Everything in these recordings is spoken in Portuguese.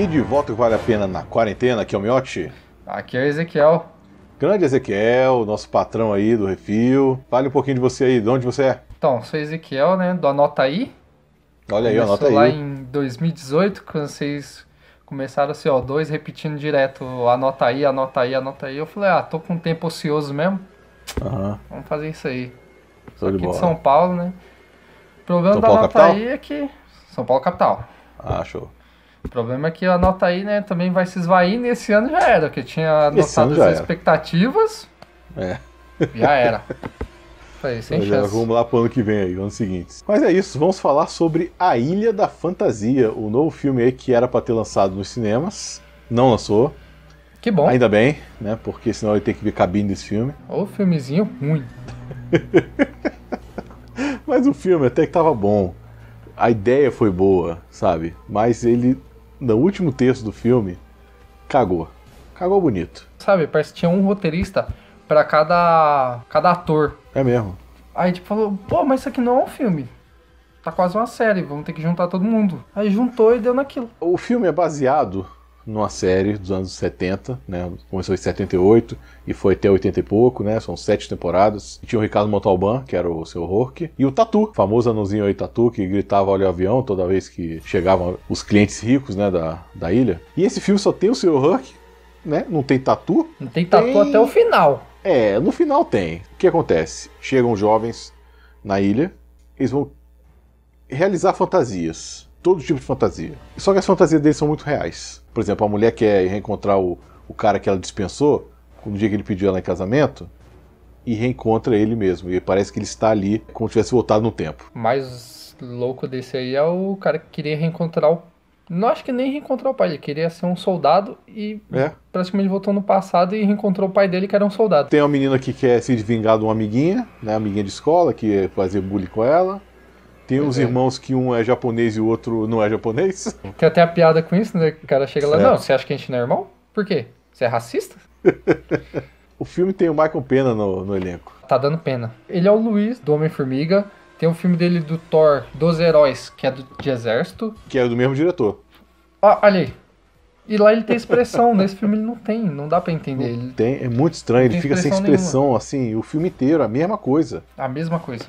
E de volta Vale a Pena na Quarentena, aqui é o Miotti. Aqui é o Ezequiel. Grande Ezequiel, nosso patrão aí do Refil. Fale um pouquinho de você aí, de onde você é? Então, sou Ezequiel, né, do Anota Aí. Olha aí, Começou anota aí. lá em 2018, quando vocês começaram assim, o CO2 repetindo direto, anota aí, anota aí, anota aí. Eu falei, ah, tô com um tempo ocioso mesmo. Uhum. Vamos fazer isso aí. Sou aqui de, de São Paulo, né? O problema São da Paulo, anota capital? aí é que... São Paulo capital. Ah, show. O problema é que a nota aí, né, também vai se esvair e esse ano já era, porque tinha anotado as expectativas. É. Já era. Foi, sem é, chance. Vamos lá pro ano que vem aí, ano seguinte. Mas é isso, vamos falar sobre A Ilha da Fantasia, o novo filme aí que era para ter lançado nos cinemas, não lançou. Que bom. Ainda bem, né? Porque senão eu tem que ver cabine desse filme. Ô, filmezinho ruim. Mas o filme até que tava bom. A ideia foi boa, sabe? Mas ele no último texto do filme, cagou. Cagou bonito. Sabe, parece que tinha um roteirista para cada, cada ator. É mesmo. Aí tipo falou, pô, mas isso aqui não é um filme. Tá quase uma série, vamos ter que juntar todo mundo. Aí juntou e deu naquilo. O filme é baseado numa série dos anos 70, né? Começou em 78 e foi até 80 e pouco, né? São sete temporadas. E tinha o Ricardo Montalban, que era o seu Hork, e o Tatu, famoso anãozinho aí Tatu, que gritava olha o avião toda vez que chegavam os clientes ricos, né, da, da ilha. E esse filme só tem o seu Hork, né? Não tem Tatu. Não tem Tatu tem... até o final. É, no final tem. O que acontece? Chegam jovens na ilha, eles vão realizar fantasias todo tipo de fantasia. Só que as fantasias deles são muito reais. Por exemplo, a mulher quer reencontrar o, o cara que ela dispensou no dia que ele pediu ela em casamento e reencontra ele mesmo. E parece que ele está ali como se tivesse voltado no tempo. Mais louco desse aí é o cara que queria reencontrar o. Não acho que nem reencontrar o pai, ele queria ser um soldado e é. praticamente voltou no passado e reencontrou o pai dele que era um soldado. Tem uma menina que quer se vingar de uma amiguinha, né? Amiguinha de escola, que fazia bullying com ela. Tem uns é. irmãos que um é japonês e o outro não é japonês. Tem até a piada com isso, né? O cara chega lá, é. não, você acha que a gente não é irmão? Por quê? Você é racista? o filme tem o Michael Pena no, no elenco. Tá dando pena. Ele é o Luiz, do Homem-Formiga. Tem um filme dele do Thor, dos Heróis, que é do, de Exército. Que é do mesmo diretor. Ah, olha aí. E lá ele tem expressão, nesse filme ele não tem, não dá para entender. Não ele... Tem, é muito estranho, ele fica sem expressão nenhuma. assim, o filme inteiro, a mesma coisa. A mesma coisa.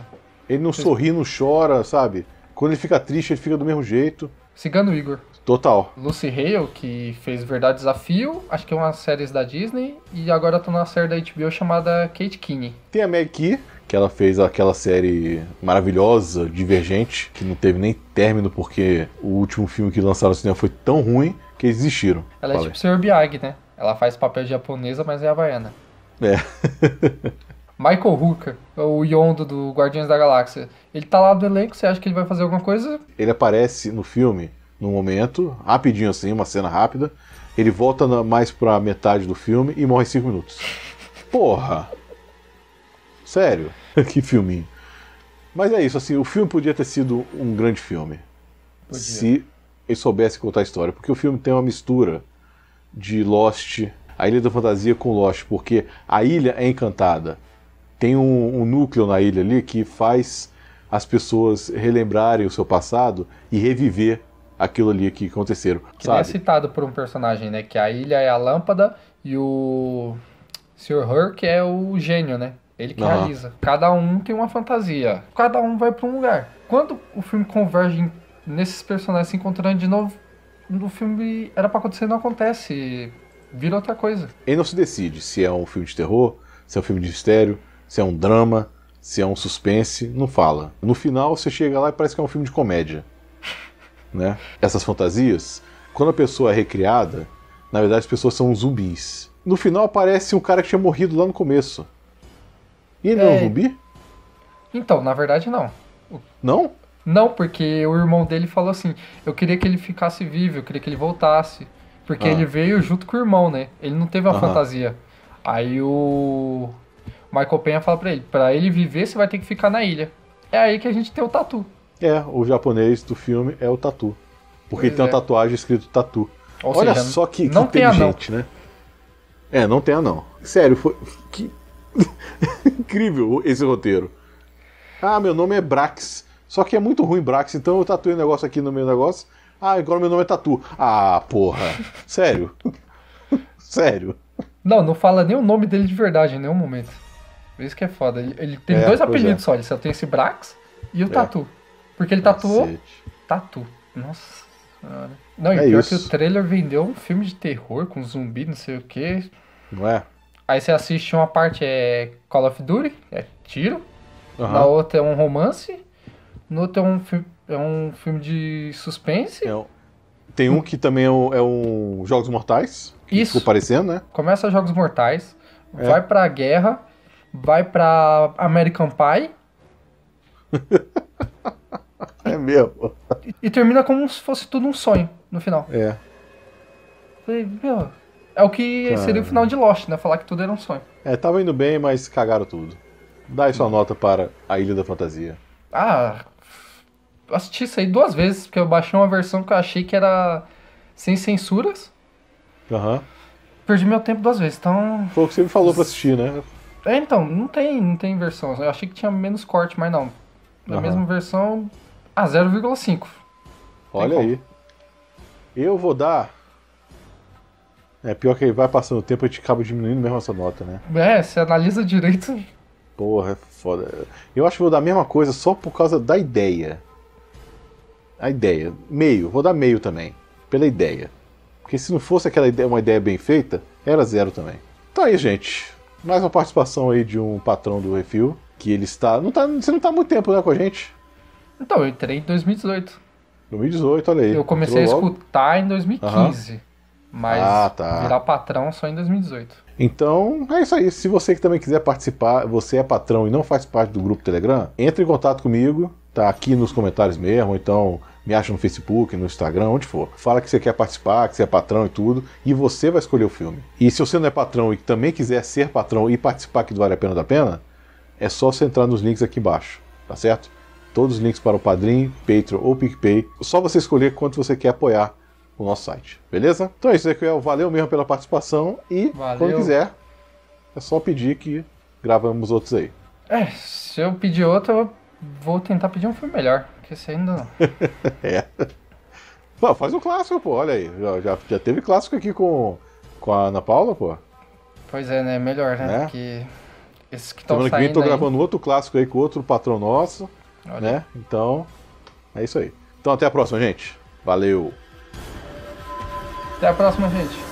Ele não sorri, não chora, sabe? Quando ele fica triste, ele fica do mesmo jeito. Cigano Igor. Total. Lucy Hale, que fez Verdade Desafio, acho que é uma série da Disney, e agora tá numa série da HBO chamada Kate Kinney. Tem a Meg Key, que ela fez aquela série maravilhosa, Divergente, que não teve nem término porque o último filme que lançaram no cinema foi tão ruim que eles desistiram. Ela é Falei. é tipo Sr. Biag, né? Ela faz papel de japonesa, mas é havaiana. É. Michael Hooker, é o Yondo do Guardiões da Galáxia. Ele tá lá do elenco, você acha que ele vai fazer alguma coisa? Ele aparece no filme num momento, rapidinho assim, uma cena rápida. Ele volta mais pra metade do filme e morre em 5 minutos. Porra! Sério? que filminho. Mas é isso, assim, o filme podia ter sido um grande filme. Podia. Se ele soubesse contar a história. Porque o filme tem uma mistura de Lost, a Ilha da Fantasia com Lost, porque a ilha é encantada tem um, um, núcleo na ilha ali que faz as pessoas relembrarem o seu passado e reviver aquilo ali que aconteceram. Que é sabe? é citado por um personagem, né? Que a ilha é a lâmpada e o Sr. Herc é o gênio, né? Ele que uhum. realiza. Cada um tem uma fantasia. Cada um vai para um lugar. Quando o filme converge nesses personagens se encontrando de novo, no filme era para acontecer não acontece. Vira outra coisa. Ele não se decide se é um filme de terror, se é um filme de mistério, se é um drama, se é um suspense, não fala. No final você chega lá e parece que é um filme de comédia. Né? Essas fantasias, quando a pessoa é recriada, na verdade as pessoas são zumbis. No final aparece um cara que tinha morrido lá no começo. E ele é... não é um é. zumbi? Então, na verdade não. Não? Não, porque o irmão dele falou assim: eu queria que ele ficasse vivo, eu queria que ele voltasse. Porque ah. ele veio junto com o irmão, né? Ele não teve uma fantasia. Aí o. Michael Penha fala para ele, para ele viver você vai ter que ficar na ilha. É aí que a gente tem o tatu. É, o japonês do filme é o tatu. Porque pois tem é. uma tatuagem escrito tatu. Ou Olha seja, só que, que não inteligente, tem a não. né? É, não tem a não. Sério, foi que incrível esse roteiro. Ah, meu nome é Brax. Só que é muito ruim Brax, então eu tatuei um negócio aqui no meu negócio. Ah, agora meu nome é Tatu. Ah, porra. Sério. Sério. Não, não fala nem o nome dele de verdade em nenhum momento. Isso que é foda. Ele, ele tem é, dois apelidos é. só. Ele só tem esse Brax e o é. Tatu. Porque ele tatuou. Cacete. Tatu. Nossa senhora. Não, e é pior isso. que o trailer vendeu um filme de terror com zumbi, não sei o que. Não é? Aí você assiste uma parte é Call of Duty, é tiro. Uhum. Na outra é um romance. No outro é um, é um filme de suspense. É um... Tem um que também é um, é um Jogos Mortais. Isso. Ficou parecendo, né? Começa Jogos Mortais, é. vai pra guerra vai pra American Pie. é mesmo. E, e, termina como se fosse tudo um sonho no final. É. Falei, meu, é o que seria o final de Lost, né? Falar que tudo era um sonho. É, tava indo bem, mas cagaram tudo. Dá aí sua hum. nota para A Ilha da Fantasia. Ah, assisti isso aí duas vezes, porque eu baixei uma versão que eu achei que era sem censuras. Aham. Uhum. Perdi meu tempo duas vezes, então. Foi o que você me falou pra assistir, né? É, então, não tem, não tem versão. Eu achei que tinha menos corte, mas não. Na mesma versão, ah, a 0,5. Olha como. aí. Eu vou dar. É pior que vai passando o tempo e a gente acaba diminuindo mesmo essa nota, né? É, se analisa direito. Porra, é foda. Eu acho que vou dar a mesma coisa só por causa da ideia. A ideia. Meio, vou dar meio também. Pela ideia. Porque se não fosse aquela ideia, uma ideia bem feita, era zero também. Tá então aí, é gente mais uma participação aí de um patrão do Refil, que ele está. Não tá você não está há muito tempo né, com a gente? Então, eu entrei em 2018. 2018, olha aí. Eu comecei a escutar em 2015. Uhum. Mas ah, tá. virar patrão só em 2018. Então, é isso aí. Se você que também quiser participar, você é patrão e não faz parte do grupo Telegram, entre em contato comigo. Tá aqui nos comentários mesmo, então me acha no Facebook, no Instagram, onde for. Fala que você quer participar, que você é patrão e tudo, e você vai escolher o filme. E se você não é patrão e também quiser ser patrão e participar aqui do Vale a Pena da Pena, é só você entrar nos links aqui embaixo, tá certo? Todos os links para o Padrim, Patreon ou PicPay. Só você escolher quanto você quer apoiar o nosso site, beleza? Então é isso, Ezequiel. Valeu mesmo pela participação e valeu. quando quiser, é só pedir que gravamos outros aí. É, se eu pedir outro, eu vou tentar pedir um filme melhor ainda é. não. é. Pô, faz o um clássico, pô, olha aí. Já, já, já, teve clássico aqui com, com a Ana Paula, pô. Pois é, né? Melhor, né? né? Porque esses que estão saindo... que vem tô gravando outro clássico aí com outro patrão nosso, olha. né? Então, é isso aí. Então até a próxima, gente. Valeu! Até a próxima, gente.